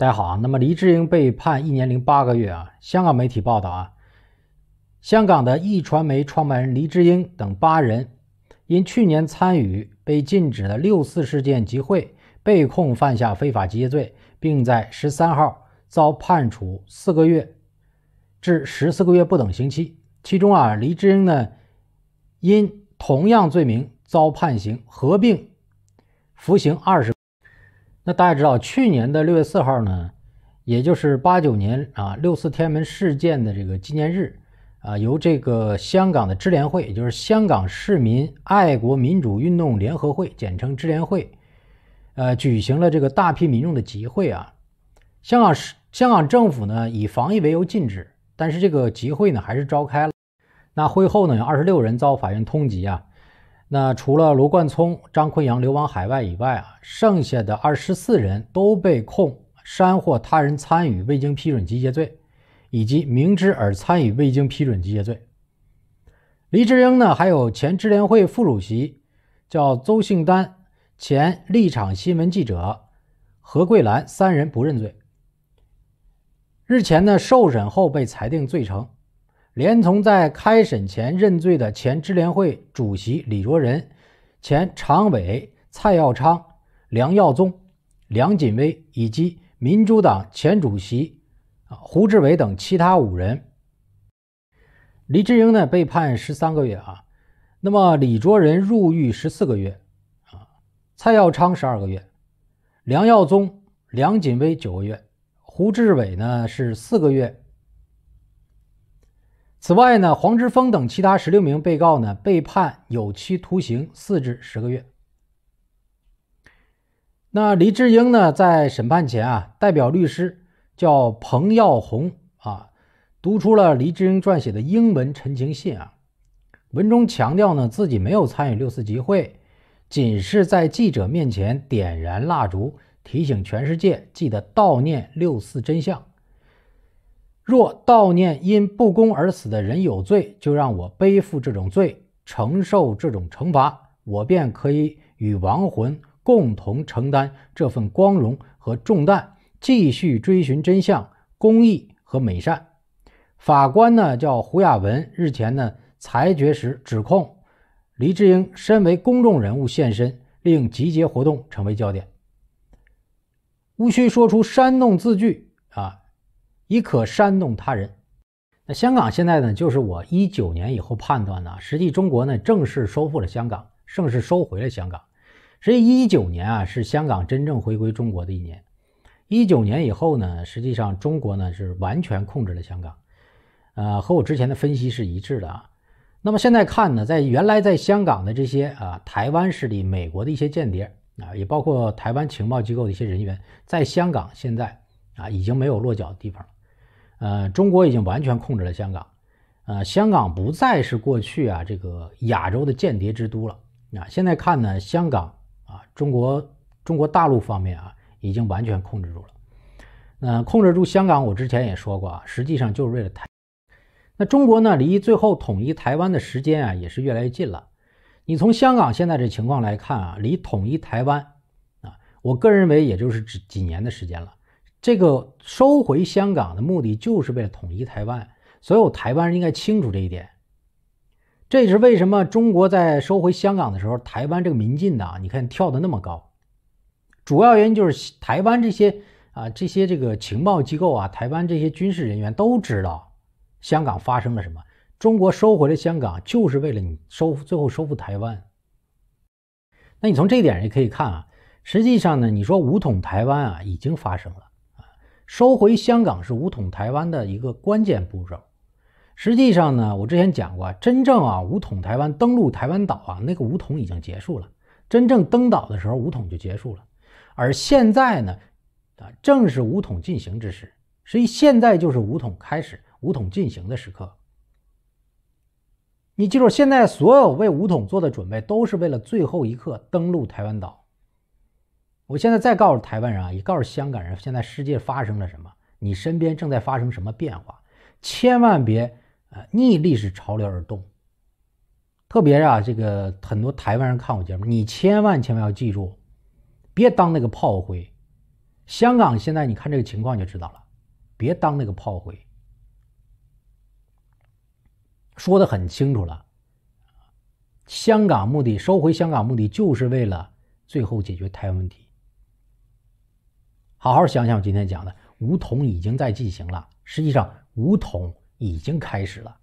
大家好啊！那么黎智英被判一年零八个月啊。香港媒体报道啊，香港的易传媒创办人黎智英等八人，因去年参与被禁止的六四事件集会，被控犯下非法集结罪，并在十三号遭判处四个月至十四个月不等刑期。其中啊，黎智英呢，因同样罪名遭判刑，合并服刑二十。那大家知道，去年的六月四号呢，也就是八九年啊六四天安门事件的这个纪念日啊，由这个香港的支联会，也就是香港市民爱国民主运动联合会，简称支联会，呃，举行了这个大批民众的集会啊。香港是香港政府呢以防疫为由禁止，但是这个集会呢还是召开了。那会后呢，有二十六人遭法院通缉啊。那除了卢冠聪、张坤阳流亡海外以外啊，剩下的二十四人都被控煽惑他人参与未经批准集结罪，以及明知而参与未经批准集结罪。黎智英呢，还有前智联会副主席叫邹幸丹、前立场新闻记者何桂兰三人不认罪，日前呢受审后被裁定罪成。连同在开审前认罪的前支联会主席李卓仁、前常委蔡耀昌、梁耀宗、梁锦威，以及民主党前主席啊胡志伟等其他五人，李志英呢被判十三个月啊，那么李卓仁入狱十四个月啊，蔡耀昌十二个月，梁耀宗、梁锦威九个月，胡志伟呢是四个月。此外呢，黄之锋等其他十六名被告呢，被判有期徒刑四至十个月。那黎智英呢，在审判前啊，代表律师叫彭耀宏啊，读出了黎智英撰写的英文陈情信啊，文中强调呢，自己没有参与六四集会，仅是在记者面前点燃蜡烛，提醒全世界记得悼念六四真相。若悼念因不公而死的人有罪，就让我背负这种罪，承受这种惩罚，我便可以与亡魂共同承担这份光荣和重担，继续追寻真相、公义和美善。法官呢，叫胡亚文，日前呢裁决时指控黎智英身为公众人物现身，令集结活动成为焦点，无需说出煽动字句啊。以可煽动他人。那香港现在呢？就是我一九年以后判断的，实际中国呢正式收复了香港，正式收回了香港。所以一九年啊是香港真正回归中国的一年。一九年以后呢，实际上中国呢是完全控制了香港。呃，和我之前的分析是一致的啊。那么现在看呢，在原来在香港的这些啊台湾势力、美国的一些间谍啊，也包括台湾情报机构的一些人员，在香港现在啊已经没有落脚的地方了。呃，中国已经完全控制了香港，呃，香港不再是过去啊这个亚洲的间谍之都了。啊。现在看呢，香港啊，中国中国大陆方面啊，已经完全控制住了。那控制住香港，我之前也说过啊，实际上就是为了台。那中国呢，离最后统一台湾的时间啊，也是越来越近了。你从香港现在这情况来看啊，离统一台湾啊，我个人认为也就是几几年的时间了。这个收回香港的目的就是为了统一台湾，所有台湾人应该清楚这一点。这也是为什么中国在收回香港的时候，台湾这个民进党，你看跳得那么高，主要原因就是台湾这些啊这些这个情报机构啊，台湾这些军事人员都知道香港发生了什么，中国收回了香港就是为了你收最后收复台湾。那你从这一点也可以看啊，实际上呢，你说武统台湾啊，已经发生了。收回香港是武统台湾的一个关键步骤。实际上呢，我之前讲过，真正啊武统台湾登陆台湾岛啊，那个武统已经结束了。真正登岛的时候，武统就结束了。而现在呢，啊，正是武统进行之时，所以现在就是武统开始、武统进行的时刻。你记住，现在所有为武统做的准备，都是为了最后一刻登陆台湾岛。我现在再告诉台湾人啊，也告诉香港人，现在世界发生了什么？你身边正在发生什么变化？千万别呃逆历史潮流而动。特别啊，这个很多台湾人看我节目，你千万千万要记住，别当那个炮灰。香港现在你看这个情况就知道了，别当那个炮灰。说的很清楚了，香港目的收回香港目的，就是为了最后解决台湾问题。好好想想，我今天讲的，梧桐已经在进行了，实际上，梧桐已经开始了。